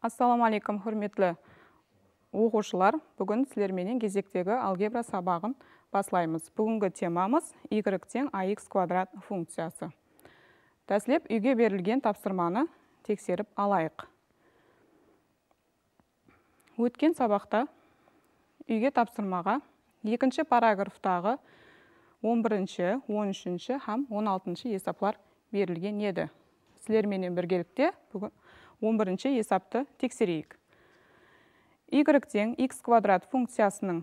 Ассаламу алейкум, құрметлі оқушылар. Бүгін сілерменен кезектегі алгебра сабағын баслаймыз. Бүгінгі темамыз y-тен ax квадрат функциясы. Тәслеп үйге берілген тапсырманы тексеріп алайық. Өткен сабақта үйге тапсырмаға екінші параграфтағы 11, 13 ші 16 есаплар берілген еді. Сілерменен біргелікте бүгін 11 есапты тексерейік y тең x квадрат функциясының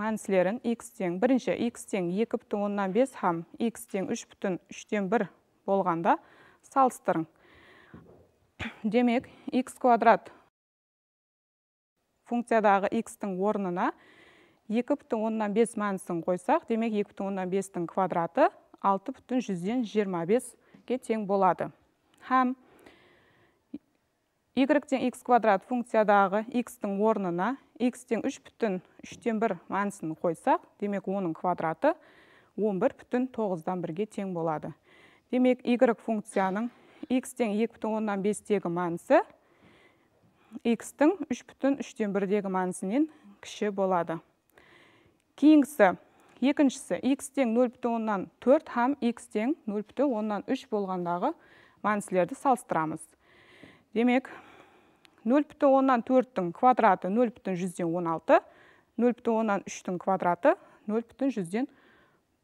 мәнісілерін x тең бірінші x тең екі бүтін оннан бес хам, x тең үш бүтін үштен бір болғанда салыстырын. демек x квадрат функциядағы x-тің орнына екі бүтін оннан бес мәнісін қойсақ демек екі бүтін оннан бестің квадраты алты бүтін жүзден жиырма беске тең болады Хам, y-тен x квадрат функциядағы x-тің орнына x-тен 3 бүтін 3-тен 1 мәнісін қойсақ, демек оның квадраты 11 бүтін 9-дан 1-ге тен болады. Демек, y функцияның x-тен 2 бүтін 10-дан 5-тегі мәнісі x-тің 3 бүтін 3-тен 1-дегі мәнісінен кіші болады. Кейінгісі, екіншісі, x-тен 0 бүтін 10-нан 4 хам x-тен 0 бүтін 10-нан 3 болғандағы мәнісілерді салыстырамыз. Демек, 04 4-тің квадраты 0,16, 0,13 3-тің квадраты 0,100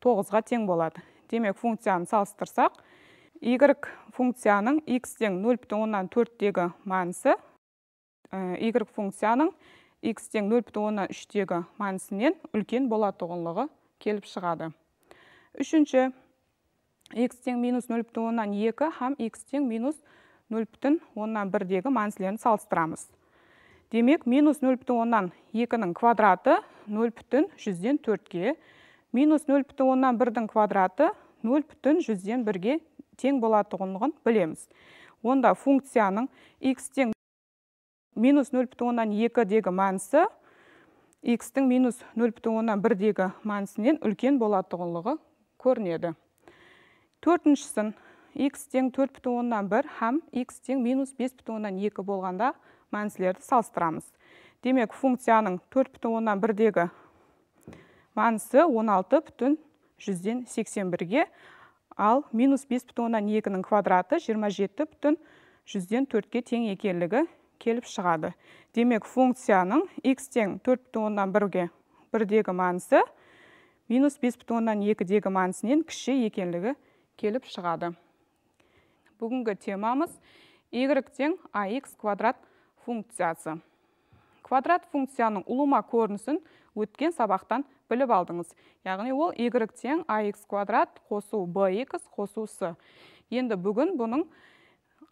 9-ға тең болады. Демек, функцияны салыстырсақ, y функцияның x-тен 0,14-тегі мәнісі, э, y функцияның x-тен 0,13-тегі мәнісінен үлкен болады ұғынлығы келіп шығады. Үшінші, x-тен минус 0,12 хам x-тен минус нөл бүтін оннан бірдегі мәнсілерін салыстырамыз демек минус нөл бүтін оннан екінің квадраты нөл бүтін жүзден төртке минус нөл бүтін оннан бірдің квадраты нөл бүтін жүзден бірге тең болатындығын білеміз онда функцияның x тең минус нөл бүтін оннан екідегі мәнісі x-тің минус нөл бүтін оннан бірдегі мәнісінен үлкен болатындығы көрінеді төртіншісін x тең төрт бүтін оннан бір һәм x тең минус бес бүтін оннан екі болғанда мәнісілерді салыстырамыз демек функцияның төрт бүтін оннан бірдегі мәнісі он алты бүтін жүзден сексен бірге ал минус бес бүтін оннан екінің квадраты жиырма жеті бүтін жүзден төртке тең екендігі келіп шығады демек функцияның x тең төрт бүтін оннан бірге бірдегі мәнісі минус бес бүтін оннан екідегі мәнісінен кіші екендігі келіп шығады бүгінгі темамыз y тең ax квадрат функциясы квадрат функцияның ұлыма көрінісін өткен сабақтан біліп алдыңыз яғни ол y тең ax квадрат қосу bx қосу с енді бүгін бұның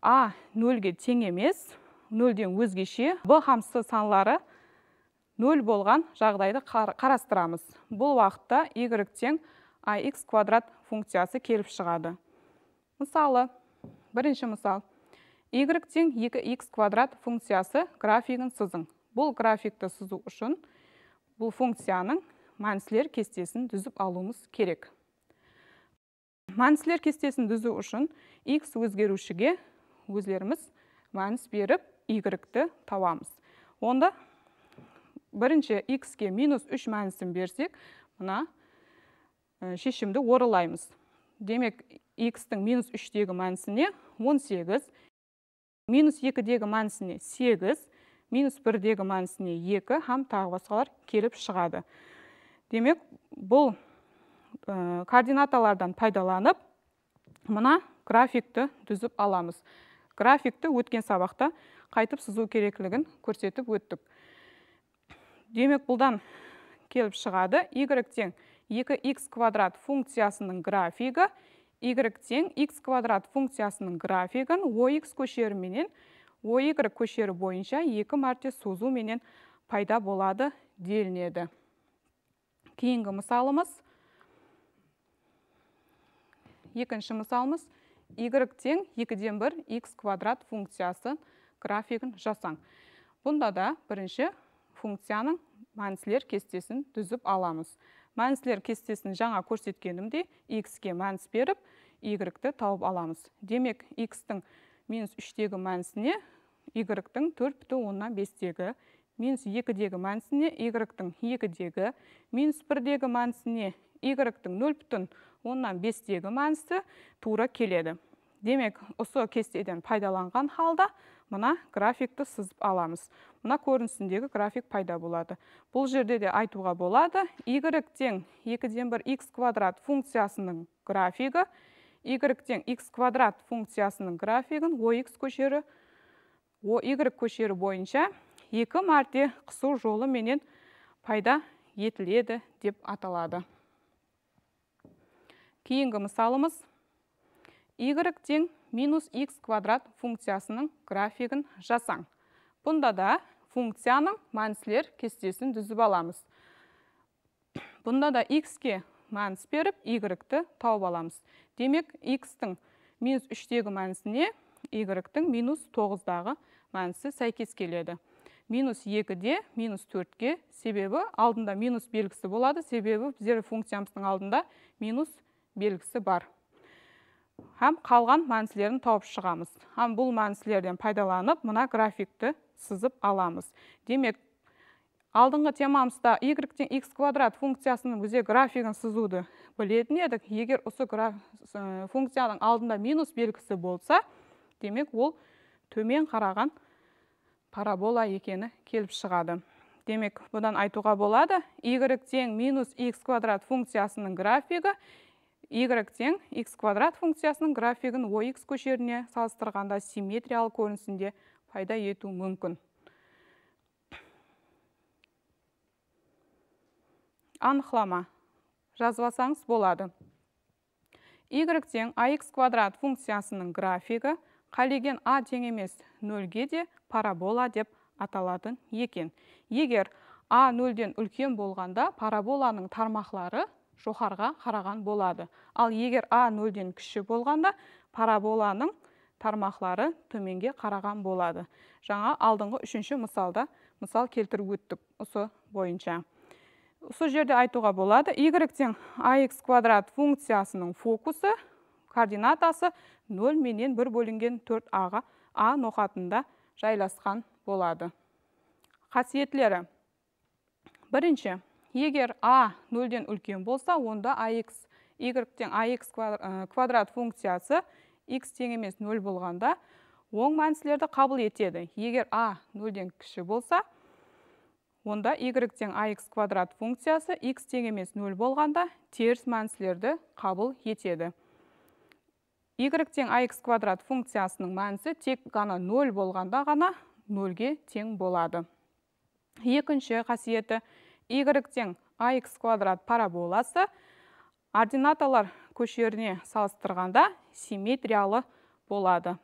A 0-ге тең емес 0 ден өзгеше б с санлары 0 болған жағдайды қарастырамыз бұл уақытта y тең ax квадрат функциясы келіп шығады мысалы бірінші мысал y тен 2x квадрат функциясы графигін сызың бұл графикті сызу үшін бұл функцияның мәнсілер кестесін дүзіп алуымыз керек мәнсілер кестесін дүзі үшін x өзгерушіге өзлеріміз мәнс беріп y-ті табамыз онда бірінші x-ке минус 3 мәнісін берсек мына э, шешімді орылаймыз демек x-тің минус 3-дегі мәнісіне 18, минус 2-дегі мәнісіне 8, минус 1-дегі мәнісіне 2, хам тағы басқалар келіп шығады. Демек, бұл э, координаталардан пайдаланып, мұна графикті дүзіп аламыз. Графикті өткен сабақта қайтып сызу керекілігін көрсетіп өттік. Демек, бұлдан келіп шығады, y тен 2x квадрат функциясының графигі y тең x квадрат функциясының графигін ox көшеріменен oy көшері бойынша екі мәрте созу менен пайда болады делінеді кейінгі мысалымыз екінші мысалымыз y тең екіден бір x квадрат функциясы графигін жасаң бұнда да бірінші функцияның мәнісілер кестесін түзіп аламыз мәнсілер кестесін жаңа көрсеткенімде x-ке мәнс беріп, y-ті тауып аламыз. Демек, x-тің минус 3-дегі мәнсіне, y-тің 4 бүті 10 5-дегі, минус 2-дегі мәнсіне, y-тің 2-дегі, минус 1-дегі мәнсіне, y-тің 0 бүтін 10-на 5-дегі мәнсі тұры келеді демек осы кестеден пайдаланған халда мына графикті сызып аламыз мына көрінісіндегі график пайда болады бұл жерде де айтуға болады y тең ден 1 x квадрат функциясының графигі y тен x квадрат функциясының графигін ox көшері y көшері бойынша екі марте қысу жолы менен пайда етіледі деп аталады кейінгі мысалымыз y минус x квадрат функциясының графигін жасаң. Бұнда да функцияның мәнісілер кестесін дүзіп аламыз. Бұнда да x-ке мәнс беріп, y-ті тауып аламыз. Демек, x-тің минус 3-тегі мәнісіне y-тің минус 9-дағы мәнісі сәйкес келеді. Минус 2-де минус 4-ке себебі алдында минус белгісі болады, себебі біздер функциямыздың алдында минус белгісі бар. Хам қалған мәнісілерін тауып шығамыз Хам бұл мәнісілерден пайдаланып мына графикті сызып аламыз демек алдыңғы темамызда y тен x квадрат функциясының бізде графигін сызуды білетін едік егер осы э, функцияның алдында минус белгісі болса демек ол төмен қараған парабола екені келіп шығады демек бұдан айтуға болады y тең минус x квадрат функциясының графигі y тең x квадрат функциясының графигін OX көшеріне салыстырғанда симметриялы көрінісінде пайда ету мүмкін. Анықлама. Жазбасаңыз болады. y тең ax квадрат функциясының графигі қалеген а тең емес 0-ге де парабола деп аталатын екен. Егер а 0-ден үлкен болғанда параболаның тармақлары жоғарыға қараған болады ал егер а 0-ден кіші болғанда параболаның тармақлары төменге қараған болады жаңа алдыңғы үшінші мысалда мысал келтіріп өттік осы бойынша осы жерде айтуға болады y-тен ax квадрат функциясының фокусы координатасы 0 менен 1 бөлінген 4 аға а ноқатында жайласқан болады қасиетлері бірінші егер а нөлден үлкен болса онда ax y-тен ax э, квадрат функциясы x тең емес 0 болғанда оң мәнісілерді қабыл етеді егер а нөлден кіші болса онда y-тен ax квадрат функциясы x тең емес 0 болғанда теріс мәнісілерді қабыл етеді y-тен ax квадрат функциясының мәнісі тек ғана 0 болғанда ғана 0-ге тең болады екінші қасиеті y тең ax квадрат параболасы ординаталар көшеріне салыстырғанда симметриялы болады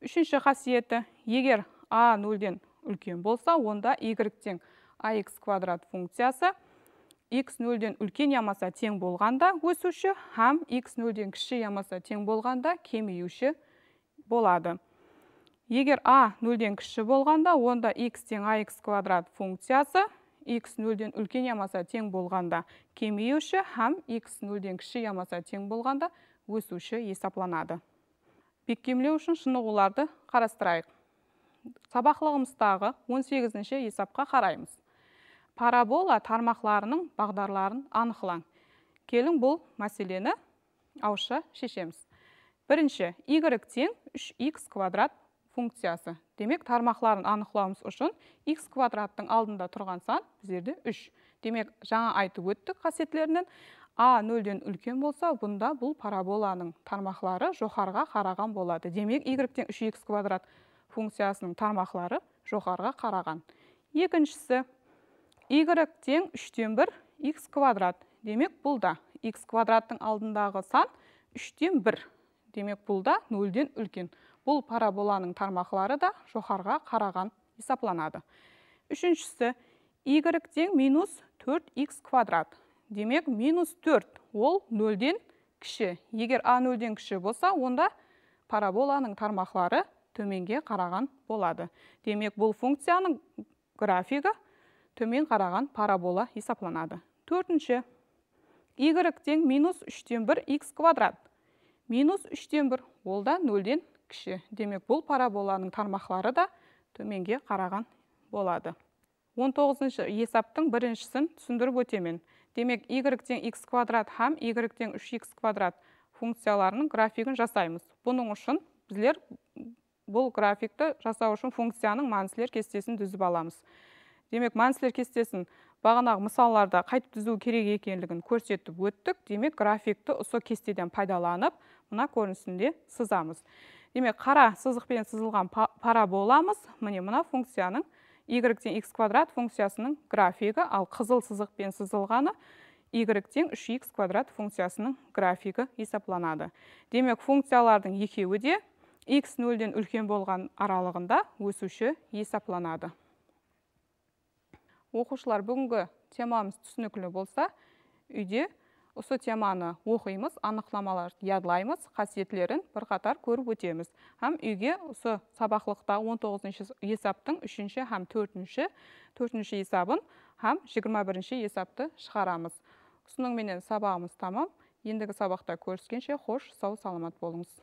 үшінші қасиеті егер A 0-ден үлкен болса онда y тең ax квадрат функциясы x 0-ден үлкен ямаса тең болғанда өсуші һәм x 0-ден кіші ямаса тең болғанда үші болады егер A 0-ден кіші болғанда онда x тең ax квадрат функциясы x 0-ден үлкен ямаса тең болғанда кемеуші һәм x 0-ден кіші ямаса тең болғанда өсуші есапланады Беккемле үшін шынығыларды қарастырайық сабақлығымыздағы 18-ші есапқа қараймыз парабола тармақларының бағдарларын анықылан. келің бұл мәселені аушы шешеміз бірінші y тең 3 x квадрат функциясы демек тармақларын анықлауымыз үшін x квадраттың алдында тұрған сан біздерде 3 демек жаңа айтып өттік қасетлерінің а 0-ден үлкен болса бұнда бұл параболаның тармақлары жоғарыға қараған болады демек y-тен 3x квадрат функциясының тармақлары жоғарыға қараған екіншісі y 3 үштен 1 x квадрат демек бұл да x квадраттың алдындағы сан үштен 1. демек бұл да ден үлкен бұл параболаның тармақлары да жоғарыға қараған есапланады үшіншісі y минус 4x квадрат демек минус 4 ол нөлден кіші егер а нөлден кіші болса онда параболаның тармақлары төменге қараған болады демек бұл функцияның графигі төмен қараған парабола есапланады төртінші y тең минус үштен бір X квадрат минус үштен бір ол да нөлден демек бұл параболаның тармақлары да төменге қараған болады 19 тоғызыншы есаптың біріншісін түсіндіріп өтемен демек y-тен x квадрат һәм y-тен 3x квадрат функцияларының графигін жасаймыз бұның үшін бізлер бұл графикті жасау үшін функцияның мәнісілер кестесін түзіп аламыз демек мәнісілер кестесін бағанағы мысалларда қайтып түзу керек екенлігін көрсетіп өттік демек графикті осы кестеден пайдаланып мына көрінісінде сызамыз демек қара сызықпен сызылған пара боламыз міне мына функцияның y-тен x квадрат функциясының графигі ал қызыл сызықпен сызылғаны y-тен 3x квадрат функциясының графигі есапланады. демек функциялардың екеуі де x нөлден үлкен болған аралығында өсуші есапланады. оқушылар бүгінгі темамыз түсінікті болса үйде осы теманы оқимыз анықламалар ядылаймыз қасиетлерін қатар көріп өтеміз һәм үйге осы сабақлықта 19 ші есаптың үшінші һәм 4-ші есабын һәм 21 ші есапты шығарамыз менен сабағымыз тамам ендігі сабақта көріскенше қош сау саламат болыңыз